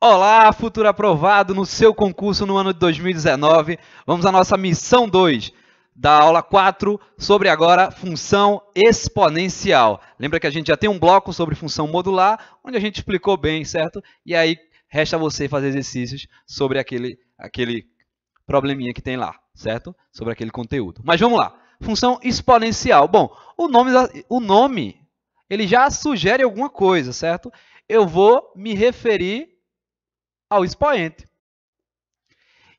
Olá, futuro aprovado no seu concurso no ano de 2019. Vamos à nossa missão 2 da aula 4 sobre agora função exponencial. Lembra que a gente já tem um bloco sobre função modular, onde a gente explicou bem, certo? E aí resta você fazer exercícios sobre aquele, aquele probleminha que tem lá, certo? Sobre aquele conteúdo. Mas vamos lá. Função exponencial. Bom, o nome, o nome ele já sugere alguma coisa, certo? Eu vou me referir ao expoente.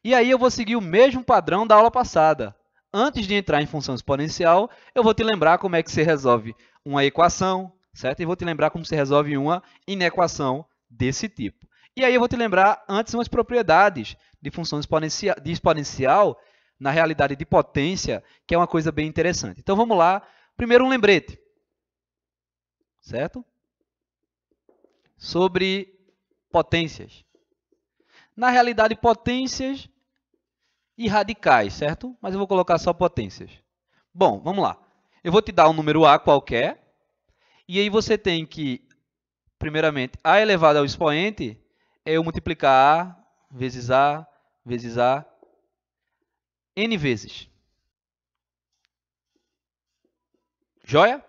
E aí eu vou seguir o mesmo padrão da aula passada. Antes de entrar em função exponencial, eu vou te lembrar como é que se resolve uma equação, certo? E vou te lembrar como se resolve uma inequação desse tipo. E aí eu vou te lembrar antes umas propriedades de função exponencial, de exponencial na realidade de potência, que é uma coisa bem interessante. Então vamos lá. Primeiro um lembrete certo? Sobre potências. Na realidade, potências e radicais, certo? Mas eu vou colocar só potências. Bom, vamos lá. Eu vou te dar um número A qualquer, e aí você tem que, primeiramente, A elevado ao expoente é eu multiplicar A vezes A vezes A N vezes. Joia?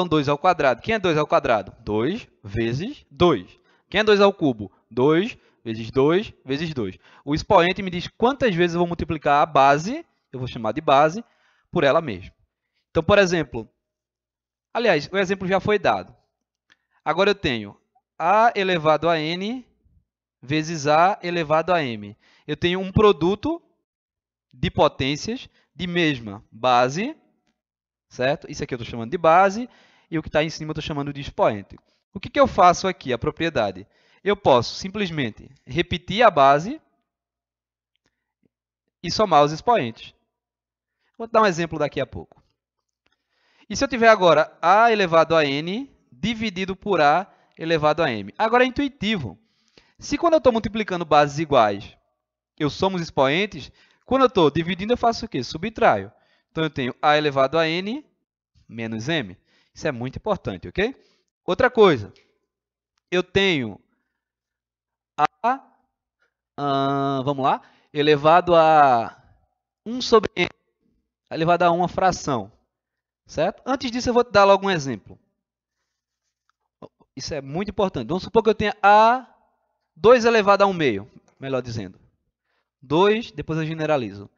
Então, 2 ao quadrado. Quem é 2 ao quadrado? 2 vezes 2. Quem é 2 ao cubo? 2 vezes 2 vezes 2. O expoente me diz quantas vezes eu vou multiplicar a base, eu vou chamar de base, por ela mesma. Então, por exemplo, aliás, o exemplo já foi dado. Agora eu tenho a elevado a n vezes a elevado a m. Eu tenho um produto de potências de mesma base, certo? Isso aqui eu estou chamando de base, e o que está em cima eu estou chamando de expoente. O que, que eu faço aqui, a propriedade? Eu posso simplesmente repetir a base e somar os expoentes. Vou dar um exemplo daqui a pouco. E se eu tiver agora a elevado a n dividido por a elevado a m? Agora é intuitivo. Se quando eu estou multiplicando bases iguais, eu somo os expoentes, quando eu estou dividindo, eu faço o quê? Subtraio. Então, eu tenho a elevado a n menos m. Isso é muito importante, ok? Outra coisa, eu tenho a, a ah, vamos lá, elevado a 1 sobre n, elevado a 1 fração, certo? Antes disso, eu vou te dar logo um exemplo. Isso é muito importante. Vamos supor que eu tenha a 2 elevado a 1 meio, melhor dizendo. 2, depois eu generalizo,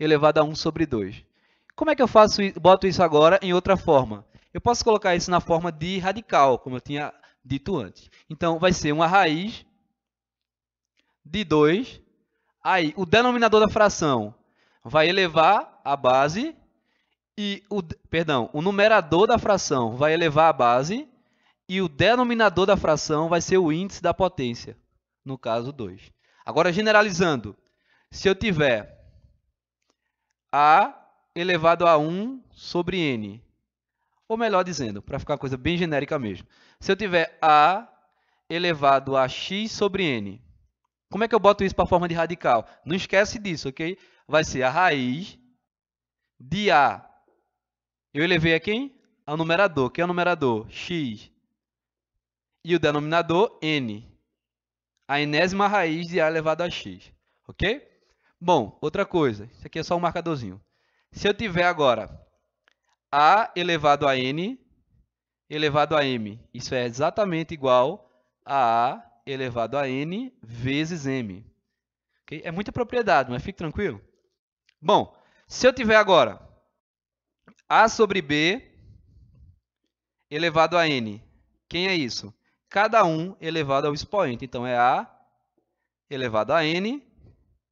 elevado a 1 sobre 2. Como é que eu faço, boto isso agora em outra forma? Eu posso colocar isso na forma de radical, como eu tinha dito antes. Então, vai ser uma raiz de 2. Aí, o denominador da fração vai elevar a base e o perdão, o numerador da fração vai elevar a base e o denominador da fração vai ser o índice da potência, no caso 2. Agora generalizando, se eu tiver a elevado a 1 sobre n ou melhor dizendo, para ficar uma coisa bem genérica mesmo. Se eu tiver A elevado a x sobre n, como é que eu boto isso para a forma de radical? Não esquece disso, ok? Vai ser a raiz de A. Eu elevei a quem? Ao numerador. Quem é o numerador? x. E o denominador, n. A enésima raiz de A elevado a x. Ok? Bom, outra coisa. Isso aqui é só um marcadorzinho. Se eu tiver agora a elevado a N elevado a M. Isso é exatamente igual a A elevado a N vezes M. Okay? É muita propriedade, mas fique tranquilo. Bom, se eu tiver agora A sobre B elevado a N, quem é isso? Cada um elevado ao expoente. Então, é A elevado a N,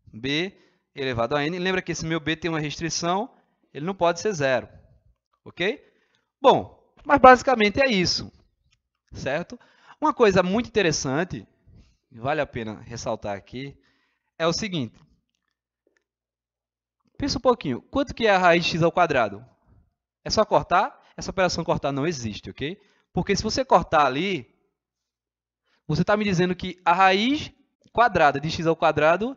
B elevado a N. Lembra que esse meu B tem uma restrição, ele não pode ser zero. Ok? Bom, mas basicamente é isso. Certo? Uma coisa muito interessante, vale a pena ressaltar aqui, é o seguinte. Pensa um pouquinho, quanto que é a raiz de x ao quadrado? É só cortar? Essa operação cortar não existe, ok? Porque se você cortar ali, você está me dizendo que a raiz quadrada de x ao quadrado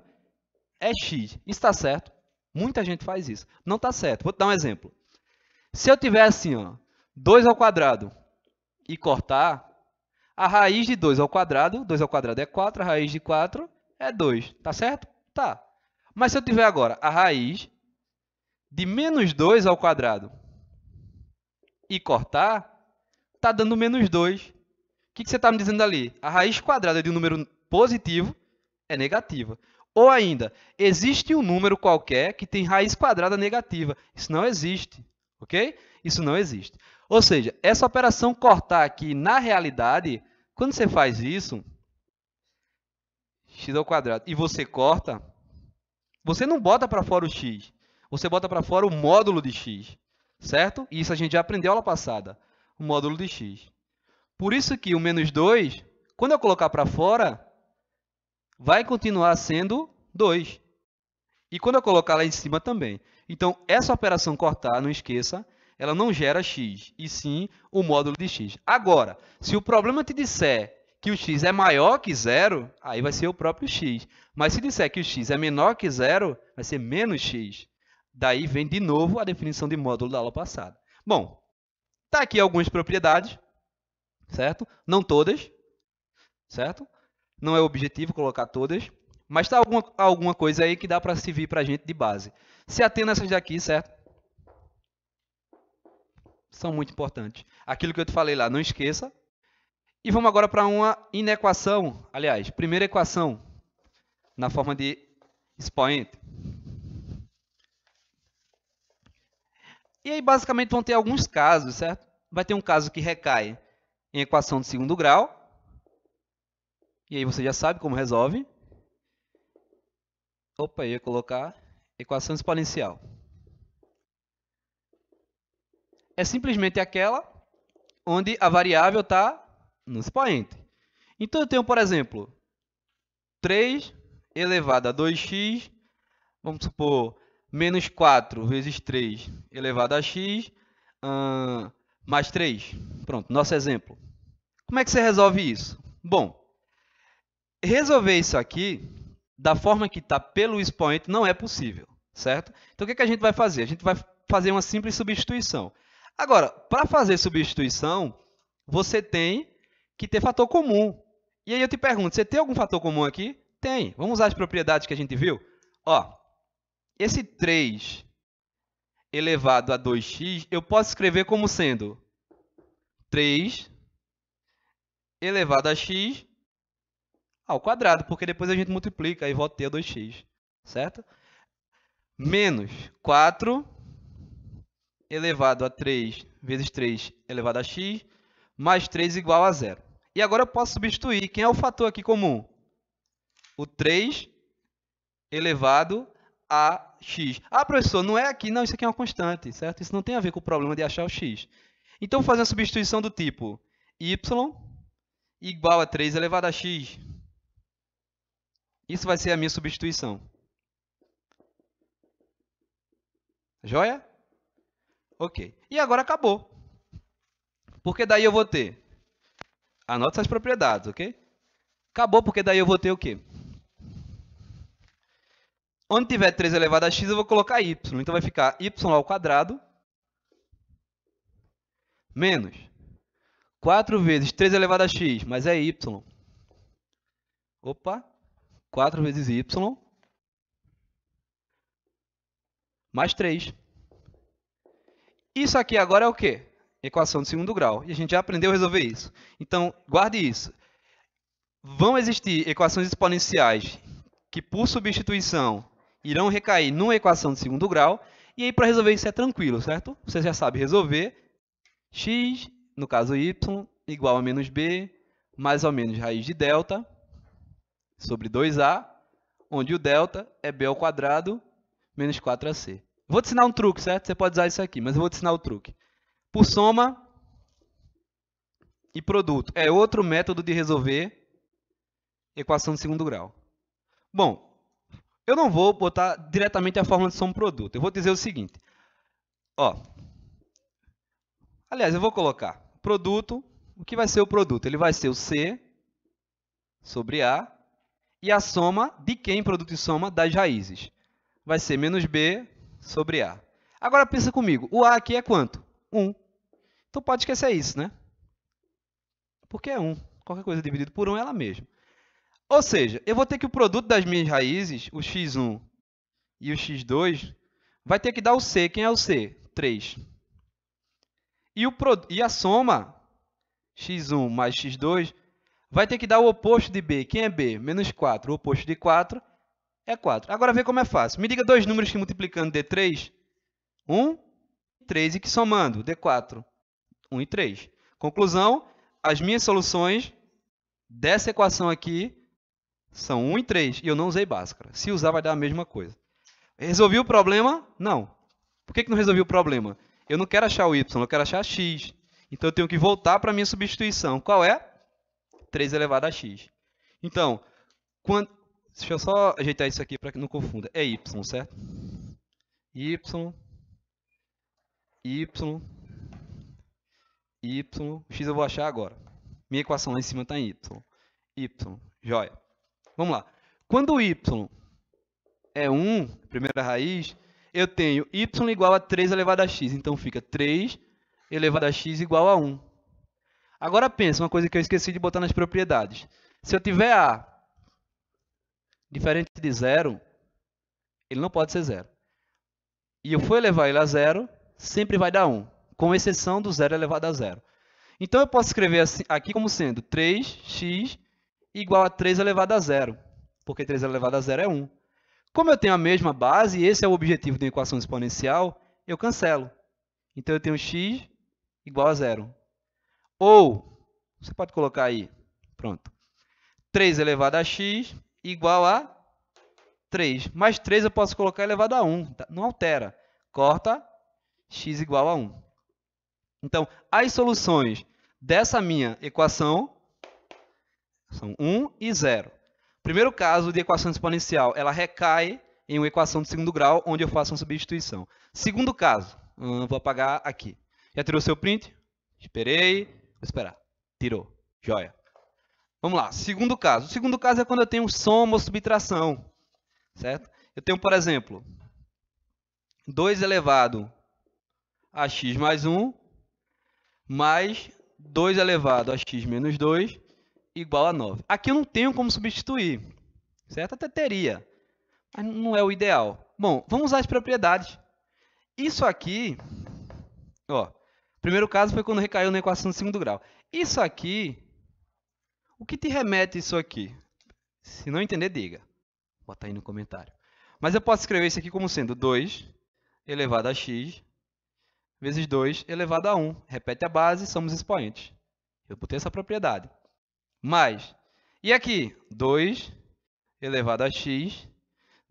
é x. Isso está certo? Muita gente faz isso. Não está certo. Vou te dar um exemplo. Se eu tiver assim, ó, 2 ao quadrado e cortar, a raiz de 2 ao quadrado, 2 ao quadrado é 4, a raiz de 4 é 2, tá certo? Tá. Mas se eu tiver agora a raiz de menos 2 ao quadrado e cortar, está dando menos 2. O que, que você está me dizendo ali? A raiz quadrada de um número positivo é negativa. Ou ainda, existe um número qualquer que tem raiz quadrada negativa. Isso não existe. Ok? Isso não existe. Ou seja, essa operação cortar aqui, na realidade, quando você faz isso, x ao quadrado, e você corta, você não bota para fora o x, você bota para fora o módulo de x, certo? isso a gente já aprendeu aula passada, o módulo de x. Por isso que o menos 2, quando eu colocar para fora, vai continuar sendo 2. E quando eu colocar lá em cima também. Então, essa operação cortar, não esqueça, ela não gera x, e sim o módulo de x. Agora, se o problema te disser que o x é maior que zero, aí vai ser o próprio x. Mas se disser que o x é menor que zero, vai ser menos x. Daí vem de novo a definição de módulo da aula passada. Bom, está aqui algumas propriedades, certo? Não todas, certo? Não é o objetivo colocar todas, mas está alguma, alguma coisa aí que dá para servir para a gente de base. Se atendo a essas daqui, certo? São muito importantes. Aquilo que eu te falei lá, não esqueça. E vamos agora para uma inequação, aliás, primeira equação na forma de expoente. E aí, basicamente, vão ter alguns casos, certo? Vai ter um caso que recai em equação de segundo grau. E aí você já sabe como resolve. Opa, ia colocar Equação exponencial. É simplesmente aquela onde a variável está no expoente. Então, eu tenho, por exemplo, 3 elevado a 2x, vamos supor, menos 4 vezes 3 elevado a x, hum, mais 3. Pronto, nosso exemplo. Como é que você resolve isso? Bom, resolver isso aqui da forma que está pelo expoente não é possível, certo? Então o que, é que a gente vai fazer? A gente vai fazer uma simples substituição. Agora, para fazer substituição, você tem que ter fator comum. E aí eu te pergunto, você tem algum fator comum aqui? Tem. Vamos usar as propriedades que a gente viu? Ó, esse 3 elevado a 2x, eu posso escrever como sendo 3 elevado a x ao ah, quadrado, porque depois a gente multiplica e volta a ter 2x, certo? Menos 4 elevado a 3 vezes 3 elevado a x, mais 3 igual a zero. E agora eu posso substituir. Quem é o fator aqui comum? O 3 elevado a x. Ah, professor, não é aqui. Não, isso aqui é uma constante, certo? Isso não tem a ver com o problema de achar o x. Então, vou fazer uma substituição do tipo y igual a 3 elevado a x isso vai ser a minha substituição. Joia? Ok. E agora acabou. Porque daí eu vou ter... Anota essas propriedades, ok? Acabou, porque daí eu vou ter o quê? Onde tiver 3 elevado a x, eu vou colocar y. Então vai ficar y ao quadrado menos 4 vezes 3 elevado a x, mas é y. Opa! 4 vezes y mais 3. Isso aqui agora é o quê? Equação de segundo grau. E a gente já aprendeu a resolver isso. Então, guarde isso. Vão existir equações exponenciais que, por substituição, irão recair numa equação de segundo grau. E aí, para resolver isso é tranquilo, certo? Você já sabe resolver x, no caso y, igual a menos b, mais ou menos raiz de delta, sobre 2A, onde o delta é B ao quadrado menos 4AC. Vou te ensinar um truque, certo? Você pode usar isso aqui, mas eu vou te ensinar o truque. Por soma e produto. É outro método de resolver equação de segundo grau. Bom, eu não vou botar diretamente a fórmula de soma e produto. Eu vou dizer o seguinte. Ó, aliás, eu vou colocar produto. O que vai ser o produto? Ele vai ser o C sobre A e a soma de quem, produto e soma? Das raízes. Vai ser menos B sobre A. Agora pensa comigo, o A aqui é quanto? 1. Então pode esquecer isso, né? Porque é 1. Qualquer coisa dividido por 1 é ela mesma. Ou seja, eu vou ter que o produto das minhas raízes, o x1 e o x2, vai ter que dar o c. Quem é o c? 3. E, o, e a soma x1 mais x2 vai ter que dar o oposto de B. Quem é B? Menos 4. O oposto de 4 é 4. Agora vê como é fácil. Me diga dois números que multiplicando D3, 1 e 3, e que somando D4, 1 e 3. Conclusão, as minhas soluções dessa equação aqui são 1 e 3, e eu não usei Bhaskara. Se usar, vai dar a mesma coisa. Resolvi o problema? Não. Por que, que não resolvi o problema? Eu não quero achar o y, eu quero achar x. Então, eu tenho que voltar para a minha substituição. Qual é? 3 elevado a x. Então, quando, deixa eu só ajeitar isso aqui para que não confunda. É y, certo? y, y, y, x eu vou achar agora. Minha equação lá em cima está em y. y, joia. Vamos lá. Quando o y é 1, primeira raiz, eu tenho y igual a 3 elevado a x. Então, fica 3 elevado a x igual a 1. Agora pensa, uma coisa que eu esqueci de botar nas propriedades. Se eu tiver A diferente de zero, ele não pode ser zero. E eu for elevar ele a zero, sempre vai dar 1, com exceção do zero elevado a zero. Então eu posso escrever assim, aqui como sendo 3x igual a 3 elevado a zero, porque 3 elevado a zero é 1. Como eu tenho a mesma base, e esse é o objetivo da equação exponencial, eu cancelo. Então eu tenho x igual a zero. Ou, você pode colocar aí, pronto. 3 elevado a x igual a 3. Mais 3 eu posso colocar elevado a 1. Tá? Não altera. Corta x igual a 1. Então, as soluções dessa minha equação são 1 e 0. Primeiro caso de equação exponencial, ela recai em uma equação de segundo grau, onde eu faço uma substituição. Segundo caso, hum, vou apagar aqui. Já tirou seu print? Esperei esperar. Tirou. Joia. Vamos lá. Segundo caso. O segundo caso é quando eu tenho soma ou subtração. Certo? Eu tenho, por exemplo, 2 elevado a x mais 1 mais 2 elevado a x menos 2 igual a 9. Aqui eu não tenho como substituir. Certo? Até teria. Mas não é o ideal. Bom, vamos usar as propriedades. Isso aqui, ó, primeiro caso foi quando recaiu na equação de segundo grau. Isso aqui, o que te remete isso aqui? Se não entender, diga. Bota aí no comentário. Mas eu posso escrever isso aqui como sendo 2 elevado a x vezes 2 elevado a 1. Repete a base, somos expoentes. Eu botei essa propriedade. Mais. E aqui, 2 elevado a x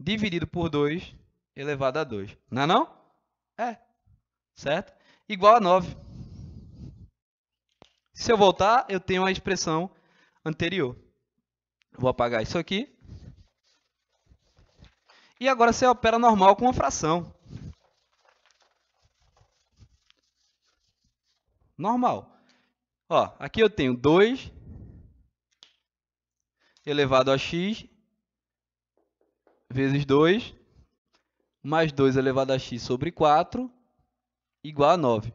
dividido por 2 elevado a 2. Não é não? É. Certo? Igual a 9. Se eu voltar, eu tenho a expressão anterior. Vou apagar isso aqui. E agora você opera normal com a fração. Normal. Ó, aqui eu tenho 2 elevado a x vezes 2 mais 2 elevado a x sobre 4 igual a 9.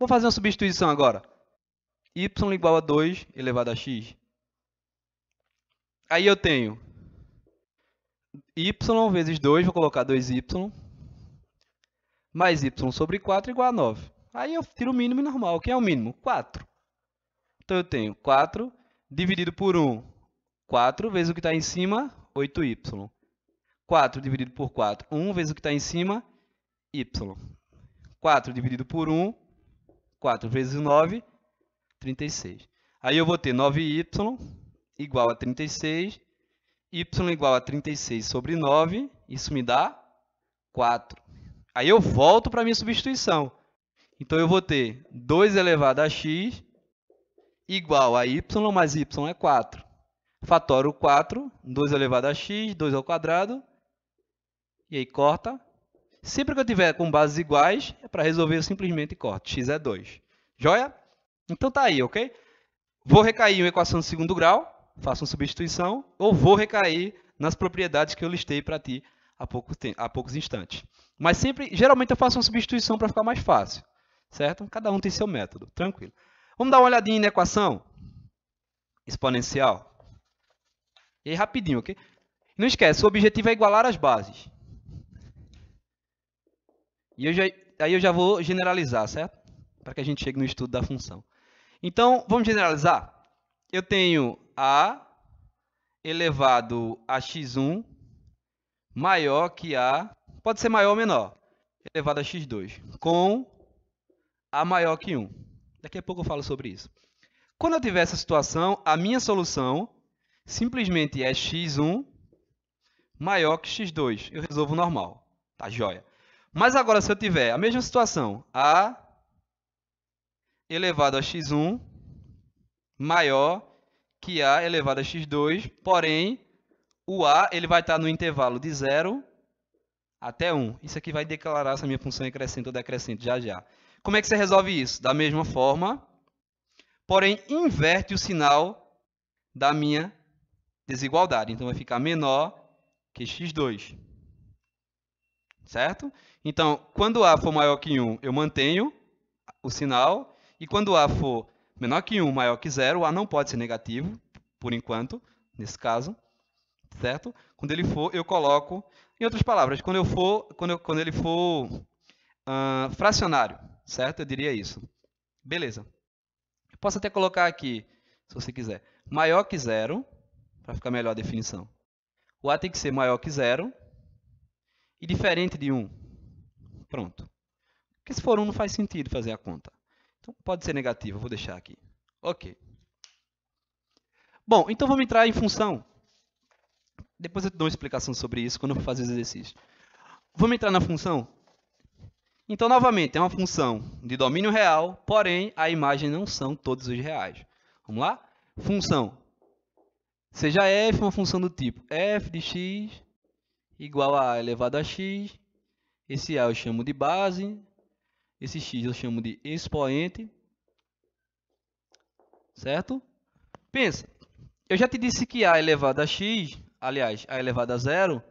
Vou fazer uma substituição agora y igual a 2 elevado a x. Aí eu tenho y vezes 2, vou colocar 2y, mais y sobre 4 igual a 9. Aí eu tiro o mínimo normal. Quem é o mínimo? 4. Então eu tenho 4 dividido por 1, 4 vezes o que está em cima, 8y. 4 dividido por 4, 1 vezes o que está em cima, y. 4 dividido por 1, 4 vezes 9, 36. Aí eu vou ter 9y igual a 36, y igual a 36 sobre 9, isso me dá 4. Aí eu volto para a minha substituição. Então eu vou ter 2 elevado a x igual a y mais y é 4. Fatoro 4, 2 elevado a x, 2 ao quadrado, e aí corta. Sempre que eu tiver com bases iguais, é para resolver eu simplesmente corto. x é 2. Joia? Então tá aí, ok? Vou recair em uma equação de segundo grau, faço uma substituição, ou vou recair nas propriedades que eu listei para ti há, pouco há poucos instantes. Mas sempre, geralmente eu faço uma substituição para ficar mais fácil, certo? Cada um tem seu método, tranquilo. Vamos dar uma olhadinha na equação exponencial. E aí, rapidinho, ok? Não esquece, o objetivo é igualar as bases. E eu já, aí eu já vou generalizar, certo? Para que a gente chegue no estudo da função. Então, vamos generalizar? Eu tenho A elevado a x1 maior que A, pode ser maior ou menor, elevado a x2, com A maior que 1. Daqui a pouco eu falo sobre isso. Quando eu tiver essa situação, a minha solução simplesmente é x1 maior que x2. Eu resolvo normal, tá joia. Mas agora, se eu tiver a mesma situação, A elevado a x1 maior que a elevado a x2, porém, o a ele vai estar no intervalo de 0 até 1. Isso aqui vai declarar se a minha função é crescente ou decrescente já já. Como é que você resolve isso? Da mesma forma, porém, inverte o sinal da minha desigualdade. Então, vai ficar menor que x2. Certo? Então, quando a for maior que 1, eu mantenho o sinal. E quando A for menor que 1, maior que 0, A não pode ser negativo, por enquanto, nesse caso, certo? Quando ele for, eu coloco, em outras palavras, quando, eu for, quando, eu, quando ele for uh, fracionário, certo? Eu diria isso. Beleza. Eu posso até colocar aqui, se você quiser, maior que zero, para ficar melhor a definição. O A tem que ser maior que zero e diferente de 1. Pronto. Porque se for 1, não faz sentido fazer a conta. Então, pode ser negativa, vou deixar aqui. Ok. Bom, então vamos entrar em função. Depois eu dou uma explicação sobre isso quando eu for fazer os exercícios. Vamos entrar na função? Então, novamente, é uma função de domínio real, porém, a imagem não são todos os reais. Vamos lá? Função. Seja f uma função do tipo f de x igual a elevado a x. Esse a eu chamo de base, esse x eu chamo de expoente. Certo? Pensa. Eu já te disse que a elevado a x, aliás, a elevado a zero,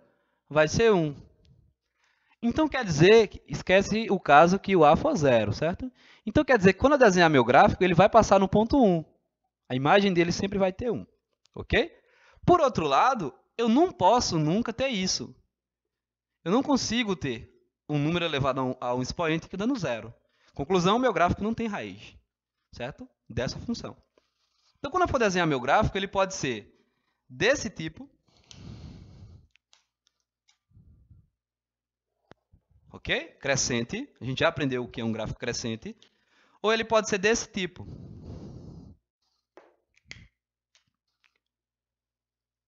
vai ser 1. Então, quer dizer, esquece o caso que o a for zero, certo? Então, quer dizer que quando eu desenhar meu gráfico, ele vai passar no ponto 1. A imagem dele sempre vai ter 1, ok? Por outro lado, eu não posso nunca ter isso. Eu não consigo ter um número elevado a um expoente que tá dando zero. Conclusão, meu gráfico não tem raiz, certo? Dessa função. Então, quando eu for desenhar meu gráfico, ele pode ser desse tipo, ok? Crescente, a gente já aprendeu o que é um gráfico crescente, ou ele pode ser desse tipo,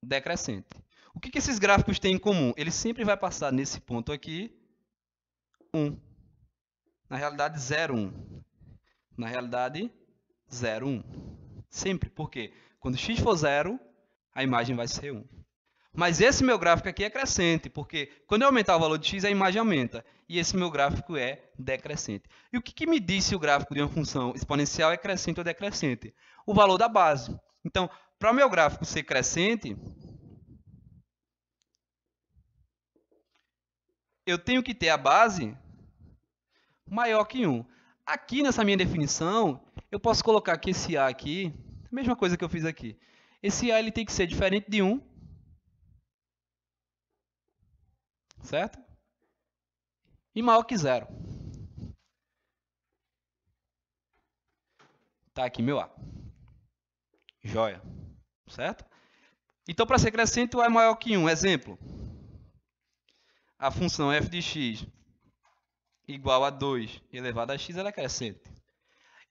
decrescente. O que, que esses gráficos têm em comum? Ele sempre vai passar nesse ponto aqui 1. Na realidade, 01. Na realidade, 01. 1. Sempre, porque quando x for 0, a imagem vai ser 1. Mas esse meu gráfico aqui é crescente, porque quando eu aumentar o valor de x, a imagem aumenta. E esse meu gráfico é decrescente. E o que, que me diz se o gráfico de uma função exponencial é crescente ou decrescente? O valor da base. Então, para o meu gráfico ser crescente, eu tenho que ter a base maior que 1. Aqui nessa minha definição, eu posso colocar que esse A aqui, mesma coisa que eu fiz aqui. Esse A ele tem que ser diferente de 1. Certo? E maior que zero. Está aqui meu A. Joia. Certo? Então, para ser crescente, o A é maior que 1. Exemplo a função f de x igual a 2 elevado a x, ela é crescente.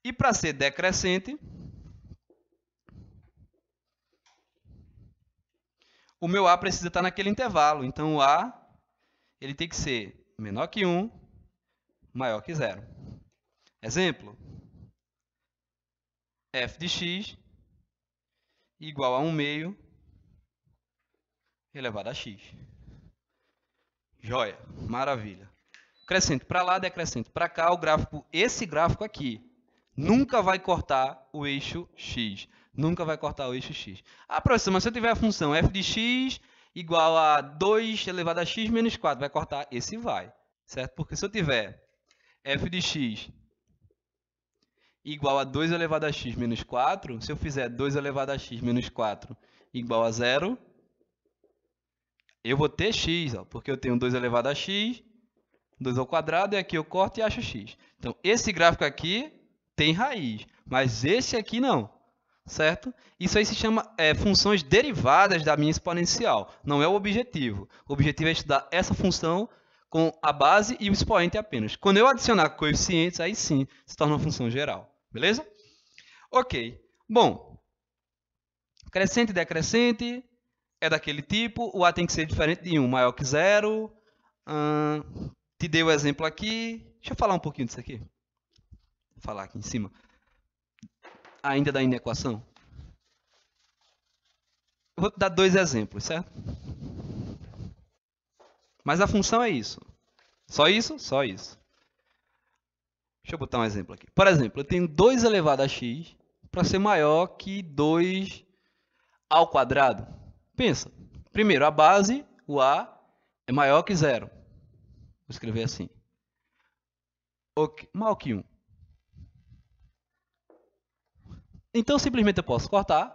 E para ser decrescente, o meu a precisa estar naquele intervalo. Então, o a ele tem que ser menor que 1, maior que zero. Exemplo, f de x igual a 1 meio elevado a x. Joia, maravilha. Crescente para lá, decrescente para cá, o gráfico, esse gráfico aqui, nunca vai cortar o eixo x. Nunca vai cortar o eixo x. Ah, professor, mas se eu tiver a função f de x igual a 2 elevado a x menos 4, vai cortar? Esse vai, certo? Porque se eu tiver f de x igual a 2 elevado a x menos 4, se eu fizer 2 elevado a x menos 4 igual a zero eu vou ter x, ó, porque eu tenho 2 elevado a x, 2 ao quadrado, e aqui eu corto e acho x. Então, esse gráfico aqui tem raiz, mas esse aqui não, certo? Isso aí se chama é, funções derivadas da minha exponencial, não é o objetivo. O objetivo é estudar essa função com a base e o expoente apenas. Quando eu adicionar coeficientes, aí sim se torna uma função geral, beleza? Ok, bom, crescente, decrescente, é daquele tipo, o A tem que ser diferente de 1, maior que zero. te dei o um exemplo aqui. Deixa eu falar um pouquinho disso aqui. Vou falar aqui em cima. Ainda da inequação. vou te dar dois exemplos, certo? Mas a função é isso. Só isso? Só isso. Deixa eu botar um exemplo aqui. Por exemplo, eu tenho 2 elevado a x para ser maior que 2 ao quadrado. Pensa. Primeiro, a base, o A, é maior que zero. Vou escrever assim. Okay, maior que 1. Um. Então, simplesmente eu posso cortar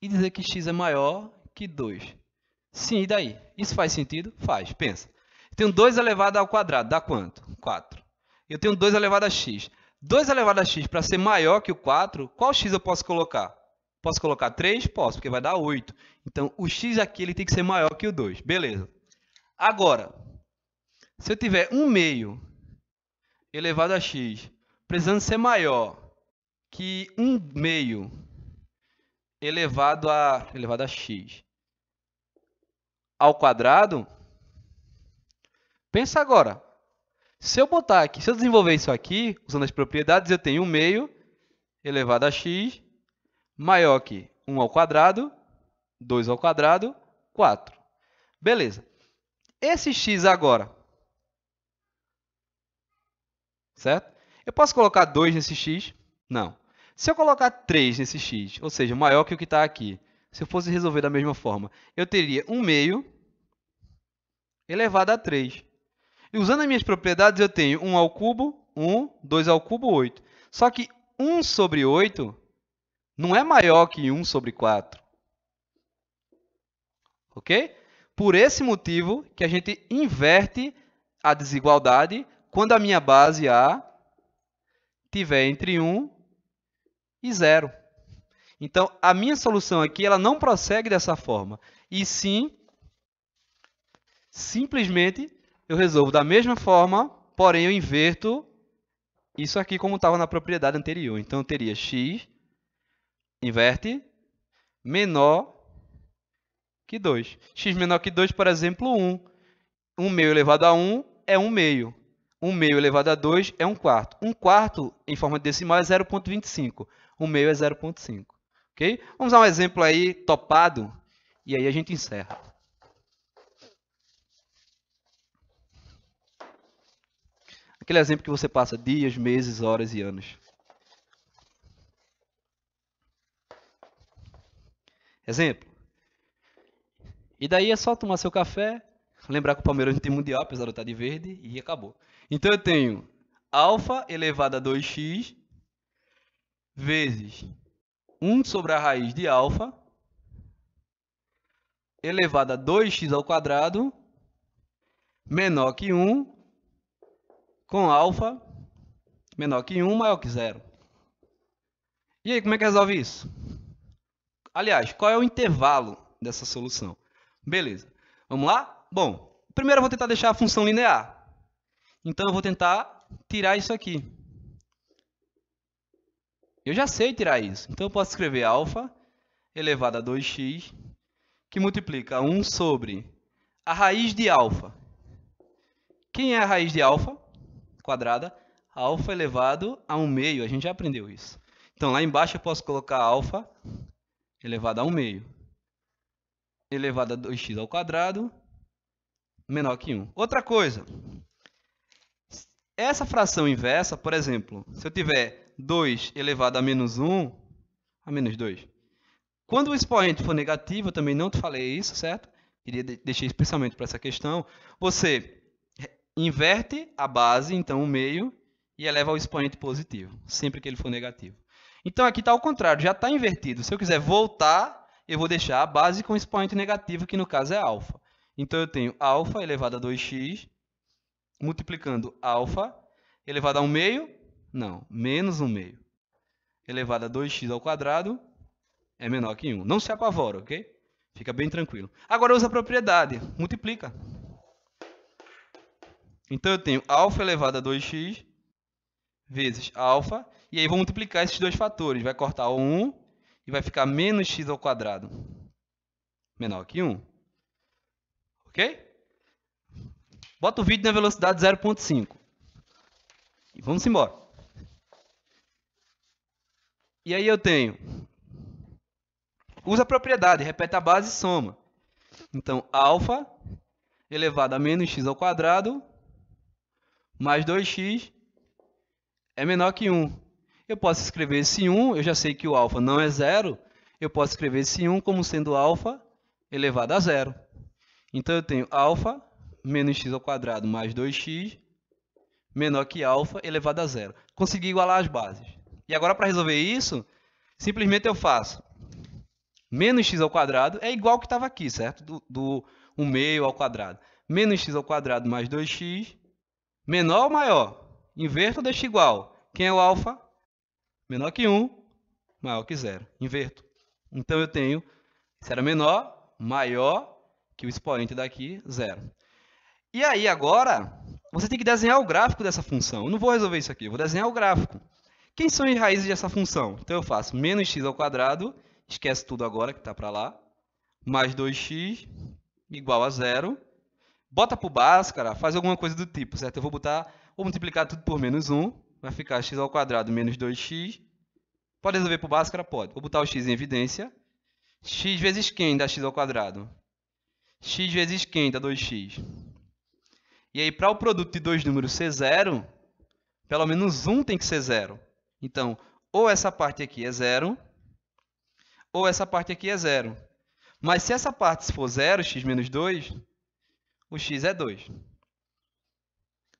e dizer que x é maior que 2. Sim, e daí? Isso faz sentido? Faz. Pensa. Eu tenho 2 elevado ao quadrado, dá quanto? 4. Eu tenho 2 elevado a x. 2 elevado a x, para ser maior que o 4, qual x eu posso colocar? Posso colocar 3? Posso, porque vai dar 8. Então, o x aqui ele tem que ser maior que o 2. Beleza. Agora, se eu tiver 1 meio elevado a x, precisando ser maior que 1 meio elevado a, elevado a x ao quadrado, pensa agora. Se eu botar aqui, se eu desenvolver isso aqui, usando as propriedades, eu tenho 1 meio elevado a x maior que 1 ao quadrado, 2 ao quadrado, 4. Beleza. Esse x agora, certo? Eu posso colocar 2 nesse x? Não. Se eu colocar 3 nesse x, ou seja, maior que o que está aqui, se eu fosse resolver da mesma forma, eu teria 1 meio elevado a 3. E usando as minhas propriedades, eu tenho 1 ao cubo, 1, 2 ao cubo, 8. Só que 1 sobre 8 não é maior que 1 sobre 4. Ok? Por esse motivo que a gente inverte a desigualdade quando a minha base A tiver entre 1 e 0. Então, a minha solução aqui ela não prossegue dessa forma, e sim, simplesmente, eu resolvo da mesma forma, porém eu inverto isso aqui como estava na propriedade anterior. Então, eu teria x inverte, menor que 2. x menor que 2, por exemplo, 1. 1 meio elevado a 1 é 1 meio. 1 meio elevado a 2 é 1 quarto. 1 quarto, em forma de decimal, é 0,25. 1 meio é 0,5. Okay? Vamos dar um exemplo aí topado e aí a gente encerra. Aquele exemplo que você passa dias, meses, horas e anos. Exemplo. E daí é só tomar seu café, lembrar que o Palmeiras não tem mundial, apesar de estar de verde, e acabou. Então eu tenho alfa elevado a 2x vezes 1 sobre a raiz de alfa elevado a 2x ao quadrado menor que 1 com alfa menor que 1 maior que zero. E aí, como é que resolve isso? Aliás, qual é o intervalo dessa solução? Beleza. Vamos lá? Bom, primeiro eu vou tentar deixar a função linear. Então eu vou tentar tirar isso aqui. Eu já sei tirar isso. Então eu posso escrever alfa elevado a 2x que multiplica 1 sobre a raiz de alfa. Quem é a raiz de alfa? Quadrada. Alfa elevado a 1 meio. A gente já aprendeu isso. Então lá embaixo eu posso colocar alfa elevado a 1 meio elevado a 2x ao quadrado menor que 1. Outra coisa, essa fração inversa, por exemplo, se eu tiver 2 elevado a menos 1, a menos 2, quando o expoente for negativo, eu também não te falei isso, certo? Queria deixar especialmente para essa questão, você inverte a base, então o meio, e eleva ao expoente positivo, sempre que ele for negativo. Então aqui está ao contrário, já está invertido. Se eu quiser voltar, eu vou deixar a base com expoente negativo, que no caso é alfa. Então eu tenho alfa elevado a 2x multiplicando alfa elevado a 1 meio, não, menos 1 meio, elevado a 2x ao quadrado é menor que 1. Não se apavora, ok? Fica bem tranquilo. Agora usa a propriedade, multiplica. Então eu tenho alfa elevado a 2x vezes alfa, e aí vou multiplicar esses dois fatores, vai cortar o 1 e vai ficar menos x ao quadrado, menor que 1. Ok? Bota o vídeo na velocidade 0.5. E vamos embora. E aí eu tenho... Usa a propriedade, repete a base e soma. Então, alfa elevado a menos x ao quadrado mais 2x é menor que 1. Eu posso escrever esse 1, eu já sei que o alfa não é zero, eu posso escrever esse 1 como sendo alfa elevado a zero. Então, eu tenho alfa menos x ao quadrado mais 2x menor que alfa elevado a zero. Consegui igualar as bases. E agora, para resolver isso, simplesmente eu faço menos x ao quadrado é igual ao que estava aqui, certo? Do, do 1 meio ao quadrado. Menos x ao quadrado mais 2x menor ou maior? Inverto ou deixo igual? Quem é o alfa? Menor que 1, maior que 0. Inverto. Então, eu tenho, se era menor, maior que o expoente daqui, 0. E aí, agora, você tem que desenhar o gráfico dessa função. Eu não vou resolver isso aqui, eu vou desenhar o gráfico. Quem são as raízes dessa função? Então, eu faço menos x ao quadrado, esquece tudo agora que está para lá, mais 2x igual a zero. Bota para o Bhaskara, faz alguma coisa do tipo, certo? Eu vou botar Vou multiplicar tudo por menos 1. Vai ficar x ao quadrado menos 2x. Pode resolver por Bhaskara? Pode. Vou botar o x em evidência. x vezes quem dá x ao quadrado? x vezes quem dá 2x. E aí, para o produto de dois números ser zero, pelo menos um tem que ser zero. Então, ou essa parte aqui é zero, ou essa parte aqui é zero. Mas se essa parte for zero, x menos 2, o x é 2.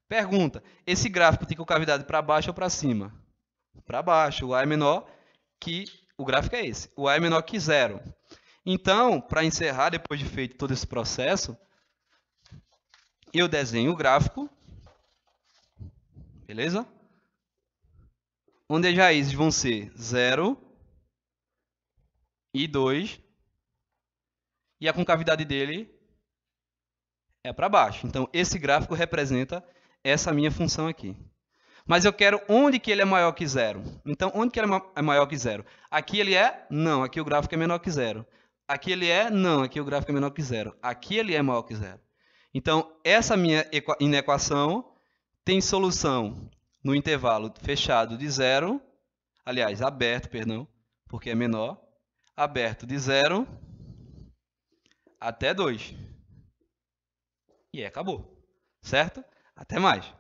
Pergunta: esse gráfico tem concavidade para baixo ou para cima? Para baixo. O A é menor que. O gráfico é esse. O A é menor que zero. Então, para encerrar, depois de feito todo esse processo, eu desenho o gráfico. Beleza? Onde as raízes vão ser 0 e 2. E a concavidade dele é para baixo. Então, esse gráfico representa essa minha função aqui. Mas eu quero onde que ele é maior que zero. Então, onde que ele é, é maior que zero? Aqui ele é? Não, aqui o gráfico é menor que zero. Aqui ele é? Não, aqui o gráfico é menor que zero. Aqui ele é maior que zero. Então, essa minha inequação tem solução no intervalo fechado de zero, aliás, aberto, perdão, porque é menor, aberto de zero até 2. E acabou, certo? Até mais!